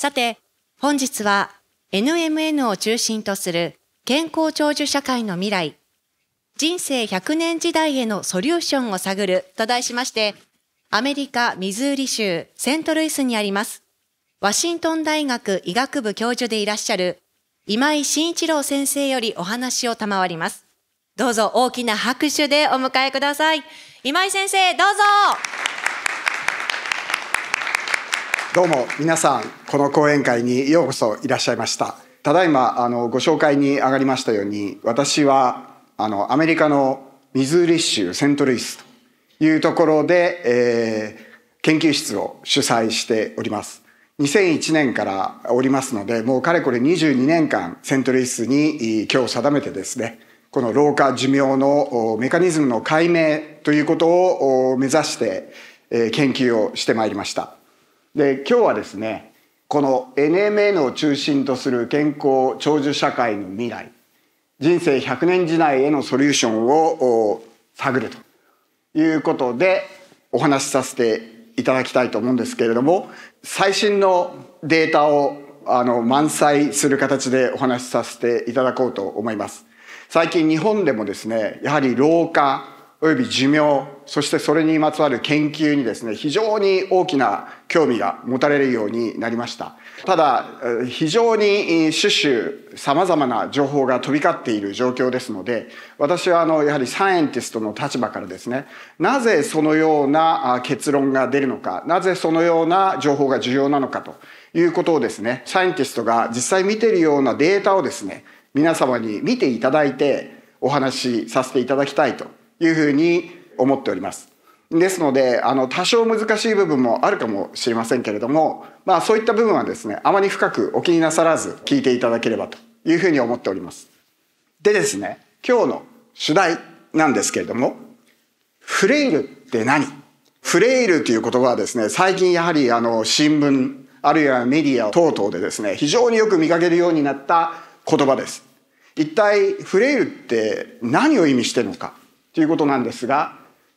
さて、本日は NMN を中心とする健康長寿社会の未来、人生100年時代へのソリューションを探ると題しまして、アメリカ・ミズーリ州セントルイスにあります、ワシントン大学医学部教授でいらっしゃる今井慎一郎先生よりお話を賜ります。どうぞ大きな拍手でお迎えください。今井先生、どうぞどうも皆さんこの講演会にようこそいらっしゃいましたただいまあのご紹介に上がりましたように私はあのアメリカのミズーリ州セントルイスというところで、えー、研究室を主催しております2001年からおりますのでもうかれこれ22年間セントルイスに今日定めてですねこの老化寿命のメカニズムの解明ということを目指して研究をしてまいりました。で今日はですねこの NMN を中心とする健康長寿社会の未来人生100年時代へのソリューションを探るということでお話しさせていただきたいと思うんですけれども最新のデータをあの満載する形でお話しさせていただこうと思います。最近日本でもですねやはり老化および寿命そしてそれにまつわる研究にですね非常に大きな興味が持たれるようになりましたただ非常に種々さまざまな情報が飛び交っている状況ですので私はあのやはりサイエンティストの立場からですねなぜそのような結論が出るのかなぜそのような情報が重要なのかということをですねサイエンティストが実際見ているようなデータをですね皆様に見ていただいてお話しさせていただきたいというふうに思っております。ですのであの多少難しい部分もあるかもしれませんけれども、まあ、そういった部分はですねあまり深くお気になさらず聞いていただければというふうに思っております。でですね今日の主題なんですけれども「フレイルって何?」フレイルという言葉はですね最近やはりあの新聞あるいはメディア等々でですね非常によく見かけるようになった言葉です。一体フレイルって何を意味してるのかということなんですが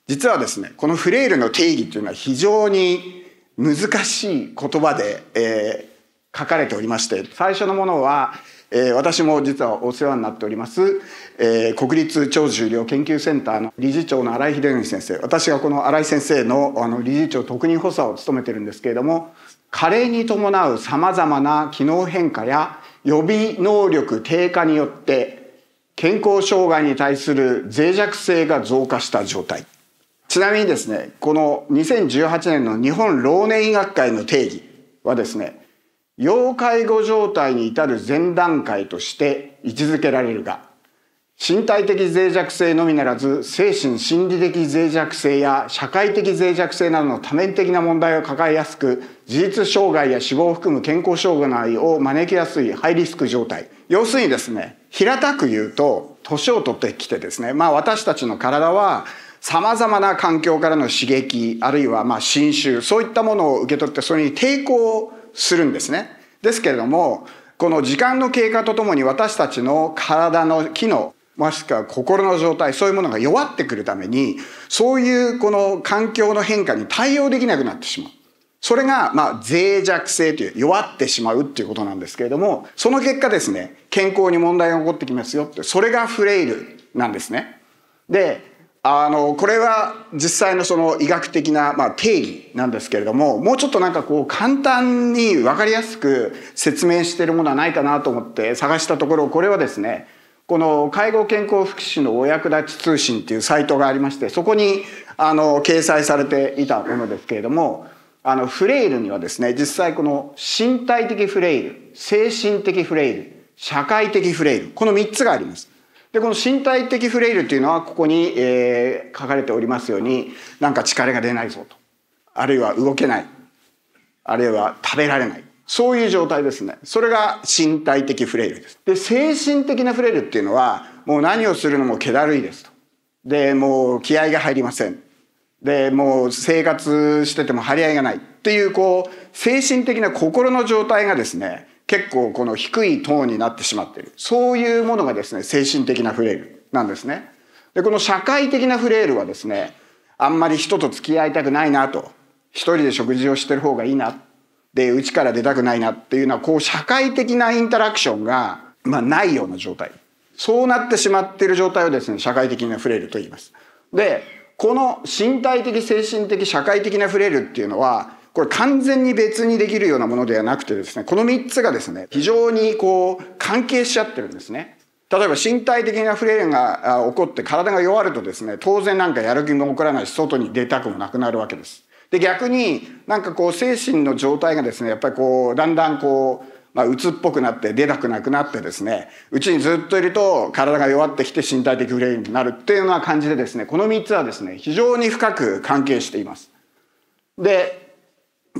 実はですねこのフレイルの定義というのは非常に難しい言葉で、えー、書かれておりまして最初のものは、えー、私も実はお世話になっております、えー、国立長寿医療研究センターの理事長の新井秀則先生私がこの新井先生のあの理事長特任補佐を務めてるんですけれども加齢に伴うさまざまな機能変化や予備能力低下によって健康障害に対する脆弱性が増加した状態ちなみにですねこの2018年の日本老年医学会の定義はですね要介護状態に至る前段階として位置づけられるが身体的脆弱性のみならず精神心理的脆弱性や社会的脆弱性などの多面的な問題を抱えやすく自立障害や死亡を含む健康障害を招きやすいハイリスク状態要するにですね平たく言うと年を取ってきてですねまあ私たちの体はさまざまな環境からの刺激あるいはまあ侵襲そういったものを受け取ってそれに抵抗するんですね。ですけれどもこの時間の経過とともに私たちの体の機能もしくは心の状態そういうものが弱ってくるためにそういうこの環境の変化に対応できなくなってしまう。それが、まあ、脆弱性という、弱ってしまうっていうことなんですけれども、その結果ですね、健康に問題が起こってきますよって、それがフレイルなんですね。で、あの、これは実際のその医学的な、まあ、定義なんですけれども、もうちょっとなんかこう、簡単に分かりやすく説明しているものはないかなと思って探したところ、これはですね、この介護健康福祉のお役立ち通信っていうサイトがありまして、そこに、あの、掲載されていたものですけれども、あのフレイルにはですね実際この身体的フレイル精神的フレイル社会的フレイルこの3つがあります。でこの身体的フレイルというのはここに、えー、書かれておりますようになんか力が出ないぞとあるいは動けないあるいは食べられないそういう状態ですねそれが身体的フレイルですで精神的なフレイルっていうのはもう何をするのも気だるいですとでもう気合が入りませんでもう生活してても張り合いがないっていうこう精神的な心の状態がですね結構この低いトーンになってしまっているそういうものがですね精神的なフレイルなんですね。でこの社会的なフレイルはですねあんまり人と付き合いたくないなと一人で食事をしてる方がいいなでうちから出たくないなっていうのはこう社会的なインタラクションが、まあ、ないような状態そうなってしまっている状態をですね社会的なフレイルと言います。でこの身体的精神的社会的なフレイルっていうのはこれ完全に別にできるようなものではなくてですねこの3つがですね非常にこう関係しちゃってるんですね。例えば身体的なフレイルが起こって体が弱るとですね当然なんかやる気も起こらないし外に出たくもなくなるわけです。で逆になんかこう精神の状態がですねやっぱりこうだんだんこうまあ、鬱っぽくなって出たくなくなってですねうちにずっといると体が弱ってきて身体的不ルになるっていうような感じでですねこの3つはですね非常に深く関係しています。で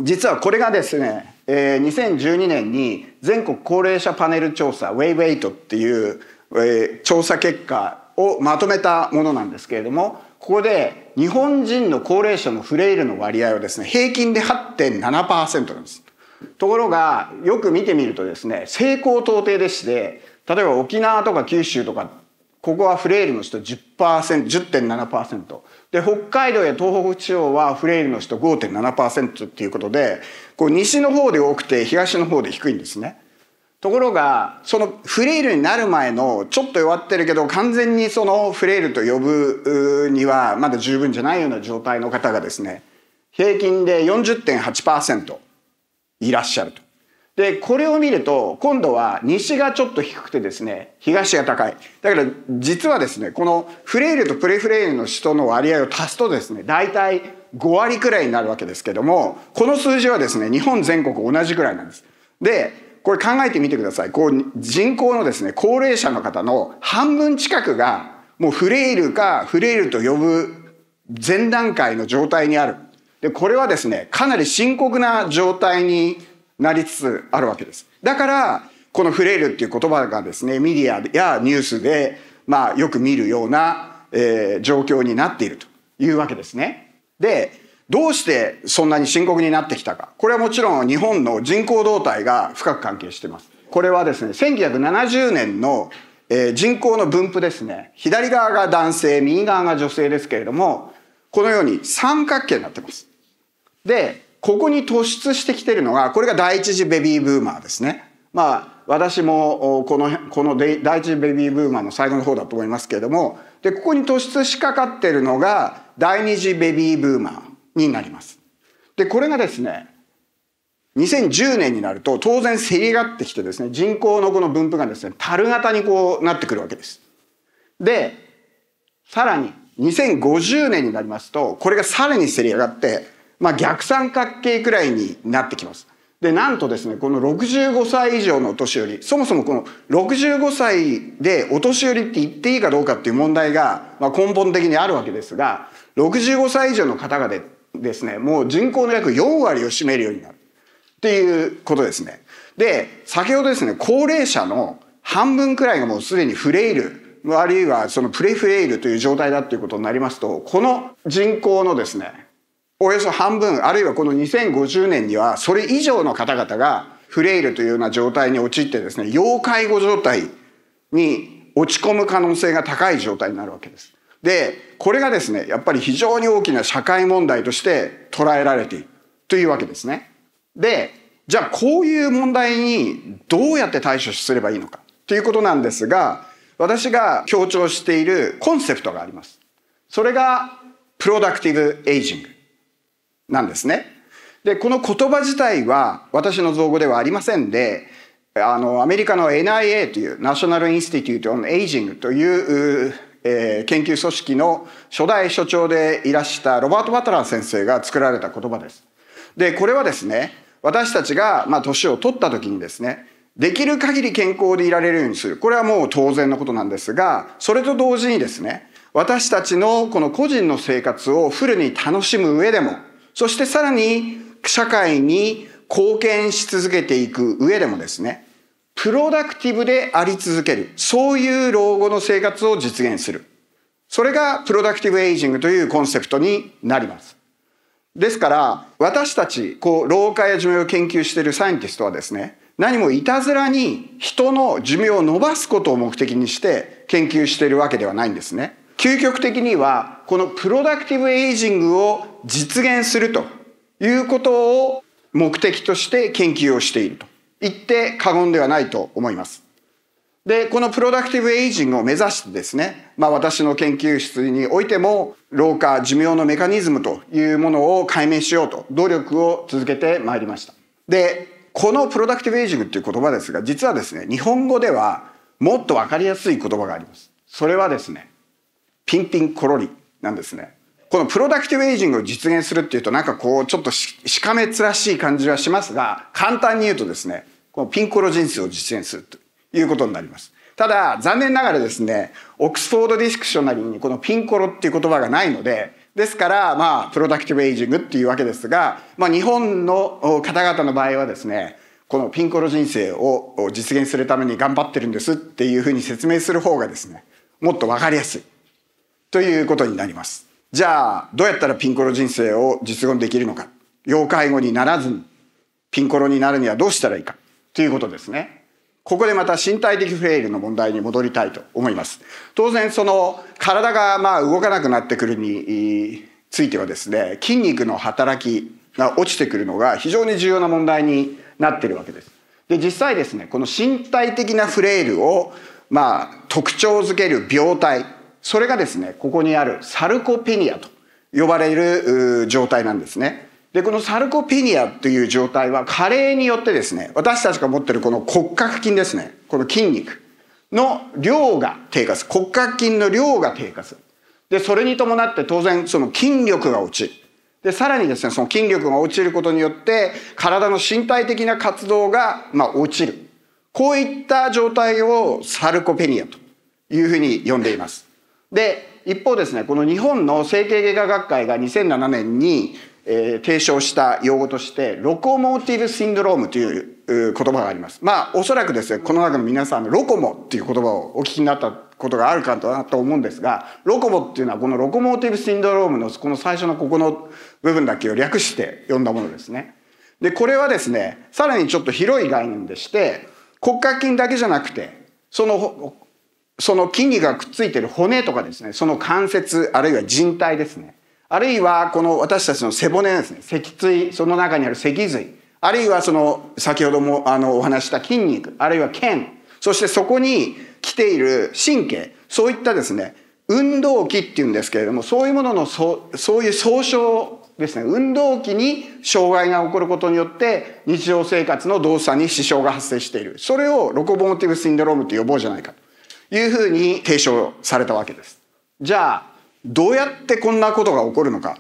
実はこれがですね、えー、2012年に全国高齢者パネル調査ウェイウェイトっていう、えー、調査結果をまとめたものなんですけれどもここで日本人の高齢者のフレイルの割合はですね平均で8.7%なんです。ところがよく見てみるとですね西高東低でして例えば沖縄とか九州とかここはフレイルの人 10%, 10.7%で北海道や東北地方はフレイルの人5.7%っていうことでこう西の方で多くて東の方で低いんですね。ところがそのフレイルになる前のちょっと弱ってるけど完全にそのフレイルと呼ぶにはまだ十分じゃないような状態の方がですね平均で40.8%。いらっしゃると。で、これを見ると、今度は西がちょっと低くてですね、東が高い。だから実はですね、このフレイルとプレフレイルの人の割合を足すとですね、大体5割くらいになるわけですけども、この数字はですね、日本全国同じくらいなんです。で、これ考えてみてください。こう、人口のですね、高齢者の方の半分近くが、もうフレイルかフレイルと呼ぶ前段階の状態にある。で、これはですね、かなり深刻な状態になりつつあるわけです。だから、このフレイルっていう言葉がですね、メディアやニュースで、まあ、よく見るような、えー、状況になっているというわけですね。で、どうしてそんなに深刻になってきたか。これはもちろん日本の人口動態が深く関係しています。これはですね、1970年の、えー、人口の分布ですね。左側が男性、右側が女性ですけれども、このように三角形になってます。で、ここに突出してきてるのが、これが第一次ベビーブーマーですね。まあ、私もこのこの第一次ベビーブーマーの最後の方だと思いますけれども、で、ここに突出しかかってるのが、第二次ベビーブーマーになります。で、これがですね、2010年になると当然せり上がってきてですね人口のこの分布がですね樽型にこうなってくるわけです。でさらに2050年になりますとこれがさらにせり上がってまあ、逆三角形くらいになってきます。でなんとですねこの65歳以上のお年寄りそもそもこの65歳でお年寄りって言っていいかどうかっていう問題が、まあ、根本的にあるわけですが65歳以上の方がでですねもう人口の約4割を占めるようになるっていうことですね。で先ほどですね高齢者の半分くらいがもうすでにフレイルあるいはそのプレフレイルという状態だっていうことになりますとこの人口のですねおよそ半分あるいはこの2050年にはそれ以上の方々がフレイルというような状態に陥ってですね要介護状態に落ち込む可能性が高い状態になるわけです。でこれがですねやっぱり非常に大きな社会問題として捉えられているというわけですね。でじゃあこういう問題にどうやって対処すればいいのかということなんですが私が強調しているコンセプトがあります。それがプロダクティブエイジングなんですね。でこの言葉自体は私の造語ではありませんであのアメリカの NIA というナショナル・インスティテュート・オン・エイジングという、えー、研究組織の初代所長でいらしたロバート・バトラー先生が作られた言葉です。でこれはですね私たちがまあ年を取った時にですねできる限り健康でいられるようにするこれはもう当然のことなんですがそれと同時にですね私たちのこの個人の生活をフルに楽しむ上でもそしてさらに社会に貢献し続けていく上でもですね、プロダクティブであり続ける。そういう老後の生活を実現する。それがプロダクティブエイジングというコンセプトになります。ですから、私たち、こう、老化や寿命を研究しているサイエンティストはですね、何もいたずらに人の寿命を伸ばすことを目的にして研究しているわけではないんですね。究極的にはこのプロダクティブエイジングを実現するということを目的として研究をしていると言って過言ではないと思います。で、このプロダクティブエイジングを目指してですね、まあ私の研究室においても老化、寿命のメカニズムというものを解明しようと努力を続けてまいりました。で、このプロダクティブエイジングっていう言葉ですが、実はですね、日本語ではもっとわかりやすい言葉があります。それはですね、ピンピンコロリなんですね。このプロダクティブエイジングを実現するっていうとなんかこうちょっとしかめつらしい感じはしますが簡単に言うとですねこのピンコロ人生を実現するということになります。ただ残念ながらですねオックスフォード・ディスクショナリーにこのピンコロっていう言葉がないのでですからまあプロダクティブ・エイジングっていうわけですが、まあ、日本の方々の場合はですねこのピンコロ人生を実現するために頑張ってるんですっていうふうに説明する方がですねもっと分かりやすい。ということになります。じゃあどうやったらピンコロ人生を実現できるのか要介護にならずにピンコロになるにはどうしたらいいかということですね。ここでまた身体的フレイルの問題に戻りたいと思います。当然その体がまあ動かなくなってくるについてはですね、筋肉の働きが落ちてくるのが非常に重要な問題になってるわけです。で、実際ですね、この身体的なフレイルをまあ特徴づける病態、それがですね、ここにあるサルコペニアと呼ばれる状態なんですね。で、このサルコペニアという状態は加齢によってですね、私たちが持ってるこの骨格筋ですね、この筋肉の量が低下する。骨格筋の量が低下する。で、それに伴って当然その筋力が落ちる。で、さらにですね、その筋力が落ちることによって、体の身体的な活動が、まあ、落ちる。こういった状態をサルコペニアというふうに呼んでいます。で一方ですねこの日本の整形外科学会が2007年に、えー、提唱した用語としてロコモーティブシンドロームという言葉がありますまあおそらくですねこの中の皆さんの「ロコモっていう言葉をお聞きになったことがあるかと思うんですがロコモっていうのはこのロコモーティブシンドロームのこの最初のここの部分だけを略して呼んだものですね。でこれはですねさらにちょっと広い概念でして骨格筋だけじゃなくてそのその筋肉がくっついてる骨とかですねその関節あるいは人帯ですねあるいはこの私たちの背骨ですね脊椎その中にある脊髄あるいはその先ほどもあのお話した筋肉あるいは腱そしてそこに来ている神経そういったですね運動器っていうんですけれどもそういうもののそうそういう総称ですね運動器に障害が起こることによって日常生活の動作に支障が発生しているそれをロコモーティブシンドロームと呼ぼうじゃないかと。いうふうに提唱されたわけです。じゃあどうやってこんなことが起こるのか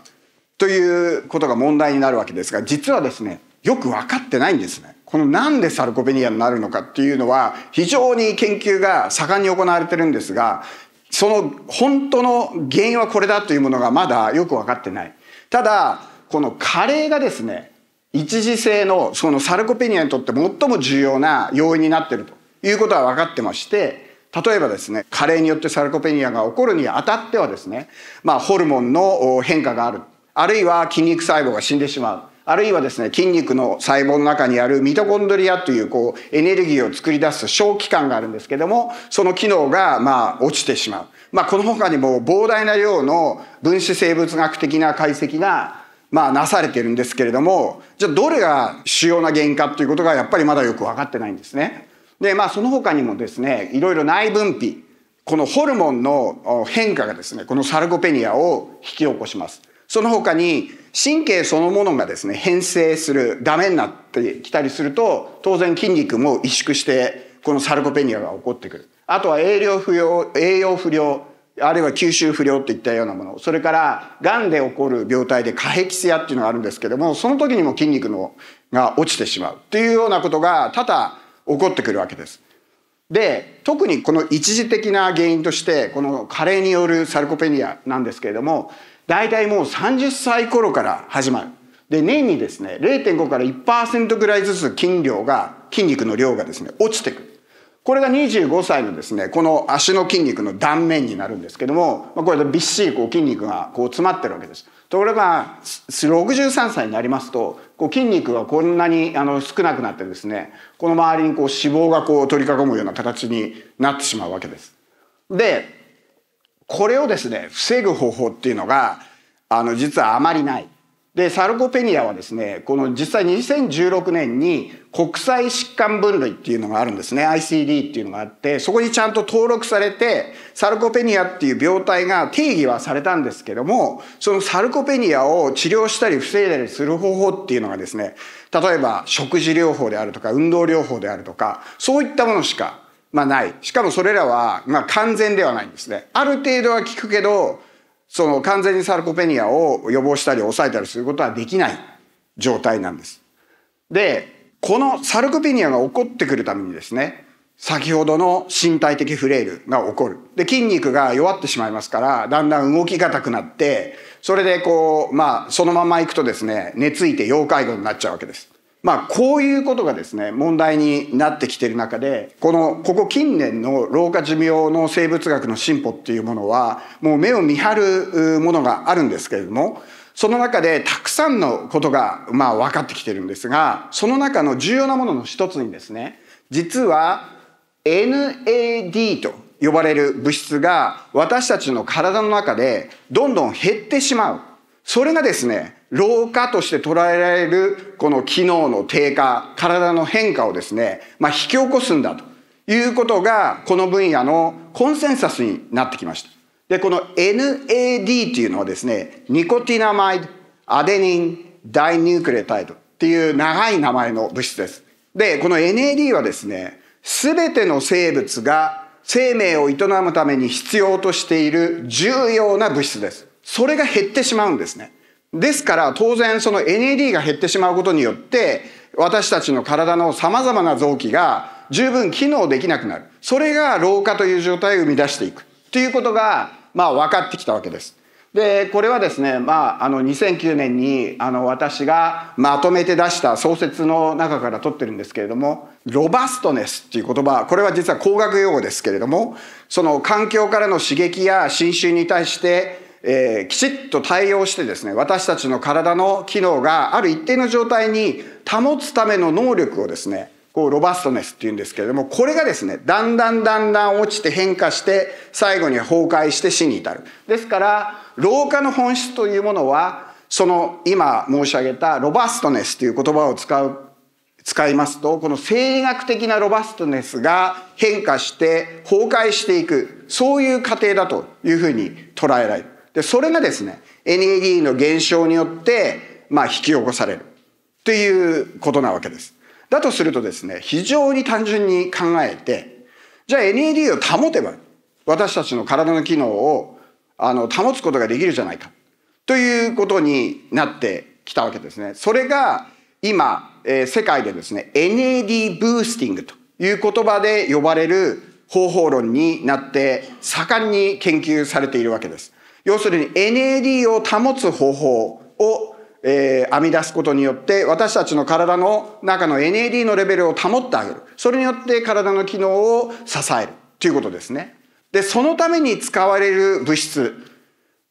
ということが問題になるわけですが実はですねよく分かってないんですね。このなんでサルコペニアになるのかっていうのは非常に研究が盛んに行われてるんですがその本当の原因はこれだというものがまだよく分かってない。ただこの加齢がですね一時性のそのサルコペニアにとって最も重要な要因になってるということは分かってまして例えばですね加齢によってサルコペニアが起こるにあたってはですね、まあ、ホルモンの変化があるあるいは筋肉細胞が死んでしまうあるいはですね筋肉の細胞の中にあるミトコンドリアというこうエネルギーを作り出す小器官があるんですけどもその機能がまあ落ちてしまう、まあ、この他にも膨大な量の分子生物学的な解析がまあなされてるんですけれどもじゃあどれが主要な原因かということがやっぱりまだよく分かってないんですね。で、まあ、その他にもですね、いろいろ内分泌、このホルモンの変化がですね、このサルコペニアを引き起こします。その他に神経そのものがですね、変性する、ダメになってきたりすると、当然筋肉も萎縮して、このサルコペニアが起こってくる。あとは栄養不良、栄養不良、あるいは吸収不良といったようなもの、それから癌で起こる病態でカヘ性っていうのがあるんですけども、その時にも筋肉のが落ちてしまうっていうようなことが多々起こってくるわけです。で特にこの一時的な原因としてこの加齢によるサルコペニアなんですけれども大体もう30歳頃から始まる。で年にですね0.5から1%ぐらいずつ筋量が筋肉の量がですね落ちてくる。これが25歳のですねこの足の筋肉の断面になるんですけどもこれでびっしりこう筋肉がこう詰まってるわけです。ところが63歳になりますとこう筋肉がこんなにあの少なくなってですねこの周りにこう脂肪がこう取り囲むような形になってしまうわけです。でこれをですね防ぐ方法っていうのがあの実はあまりない。でサルコペニアはですねこの実際2016年に国際疾患分類っていうのがあるんですね ICD っていうのがあってそこにちゃんと登録されてサルコペニアっていう病態が定義はされたんですけどもそのサルコペニアを治療したり防いだりする方法っていうのがですね例えば食事療法であるとか運動療法であるとかそういったものしか、まあ、ないしかもそれらは、まあ、完全ではないんですね。ある程度は効くけどその完全にサルコペニアを予防したり抑えたりすることはできない状態なんです。でこのサルコペニアが起こってくるためにですね先ほどの身体的フレイルが起こる。で、筋肉が弱ってしまいますから、だんだん動きがたくなって、それでこう、まあ、そのまま行くとですね、寝ついて要介護になっちゃうわけです。まあ、こういうことがですね、問題になってきてる中で、この、ここ近年の老化寿命の生物学の進歩っていうものは、もう目を見張るものがあるんですけれども、その中でたくさんのことが、まあ、分かってきてるんですがその中の重要なものの一つにですね実は NAD と呼ばれる物質が私たちの体の中でどんどん減ってしまうそれがですね老化として捉えられるこの機能の低下体の変化をですね、まあ、引き起こすんだということがこの分野のコンセンサスになってきました。で、この NAD っていうのはですね、ニコティナマイド、アデニン、ダイニュークレタイドっていう長い名前の物質です。で、この NAD はですね、すべての生物が生命を営むために必要としている重要な物質です。それが減ってしまうんですね。ですから当然その NAD が減ってしまうことによって私たちの体の様々な臓器が十分機能できなくなる。それが老化という状態を生み出していく。ということがまあ、分かってきたわけです。でこれはですね、まあ、あの2009年にあの私がまとめて出した創設の中から取ってるんですけれどもロバストネスっていう言葉これは実は工学用語ですけれどもその環境からの刺激や侵襲に対して、えー、きちっと対応してですね私たちの体の機能がある一定の状態に保つための能力をですねこうロバストネスっていうんですけれどもこれがですねだんだんだんだん落ちて変化して最後には崩壊して死に至るですから老化の本質というものはその今申し上げたロバストネスという言葉を使う使いますとこの生理学的なロバストネスが変化して崩壊していくそういう過程だというふうに捉えられるでそれがですねエネルギーの減少によって、まあ、引き起こされるということなわけです。だとするとですね、非常に単純に考えて、じゃあ NAD を保てば、私たちの体の機能をあの保つことができるじゃないか、ということになってきたわけですね。それが今、えー、世界でですね、NAD ブースティングという言葉で呼ばれる方法論になって盛んに研究されているわけです。要するに NAD を保つ方法をえー、編み出すことによって私たちの体の中の NAD のレベルを保ってあげるそれによって体の機能を支えるということですねでそのために使われる物質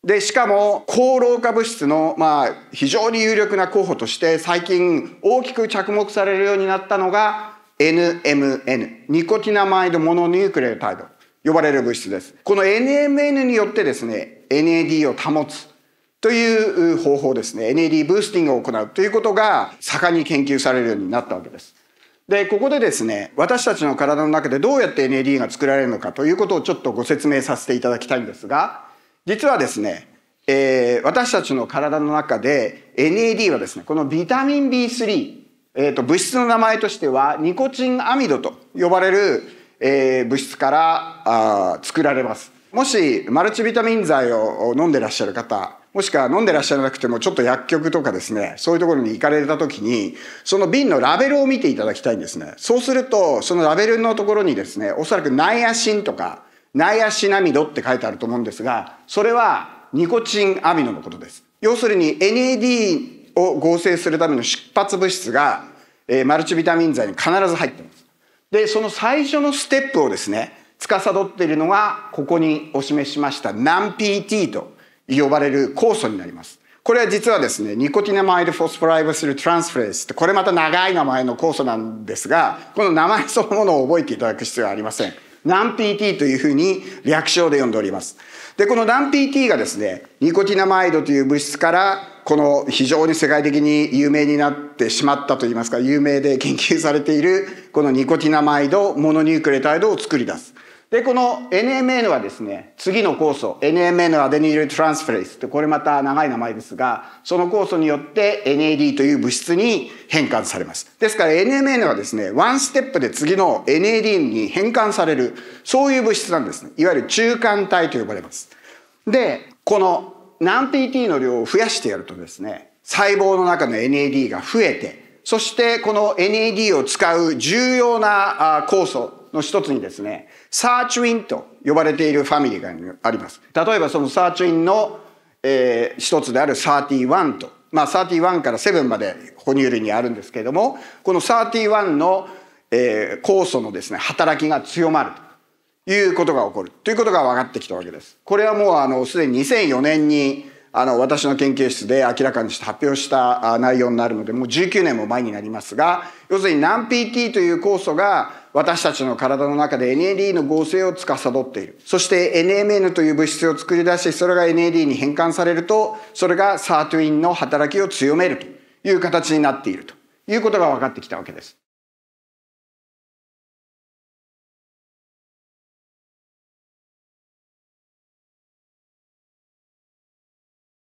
でしかも高老化物質の、まあ、非常に有力な候補として最近大きく着目されるようになったのが NMN ニコティナマイドモノニュークレオタイド呼ばれる物質ですこの NMN によってですね NAD を保つという方法ですね NAD ブースティングを行うということが盛んに研究されるようになったわけです。でここでですね私たちの体の中でどうやって NAD が作られるのかということをちょっとご説明させていただきたいんですが実はですね、えー、私たちの体の中で NAD はですねこのビタミン B3、えーと、と物質の名前としてはニコチンアミドと呼ばれる、えー、物質からあ作られます。もしマルチビタミン剤を飲んでらっしゃる方もしくは飲んでらっしゃらなくてもちょっと薬局とかですね、そういうところに行かれた時に、その瓶のラベルを見ていただきたいんですね。そうすると、そのラベルのところにですね、おそらくナイアシンとか、ナイアシナミドって書いてあると思うんですが、それはニコチンアミノのことです。要するに NAD を合成するための出発物質が、えー、マルチビタミン剤に必ず入ってます。で、その最初のステップをですね、司っているのが、ここにお示ししました NAMPT と呼ばれる酵素になります。これは実はですね、ニコティナマイルフォスフォライブスルトランスフレースって、これまた長い名前の酵素なんですが、この名前そのものを覚えていただく必要はありません。n p t というふうに略称で呼んでおります。で、このナン p t がですね、ニコティナマイドという物質から、この非常に世界的に有名になってしまったといいますか、有名で研究されている、このニコティナマイドモノニュークレタイドを作り出す。で、この NMN はですね、次の酵素、NMN アデニルトランスフェレイスって、これまた長い名前ですが、その酵素によって NAD という物質に変換されます。ですから NMN はですね、ワンステップで次の NAD に変換される、そういう物質なんですね。いわゆる中間体と呼ばれます。で、この何 PT の量を増やしてやるとですね、細胞の中の NAD が増えて、そしてこの NAD を使う重要な酵素の一つにですね、サーチュインと呼ばれているファミリーがあります。例えばそのサーチュインの、えー、一つであるサーティワンと、まあサーティワンからセブンまで哺乳類にあるんですけれども、このサーティワンの、えー、酵素のですね、働きが強まるということが起こるということが分かってきたわけです。これはもうあの、すでに2004年にあの、私の研究室で明らかにして発表した内容になるので、もう19年も前になりますが、要するに NAMPT という酵素が私たちの体の中で NAD の合成を司っている。そして NMN という物質を作り出し、それが NAD に変換されると、それがサートゥインの働きを強めるという形になっているということが分かってきたわけです。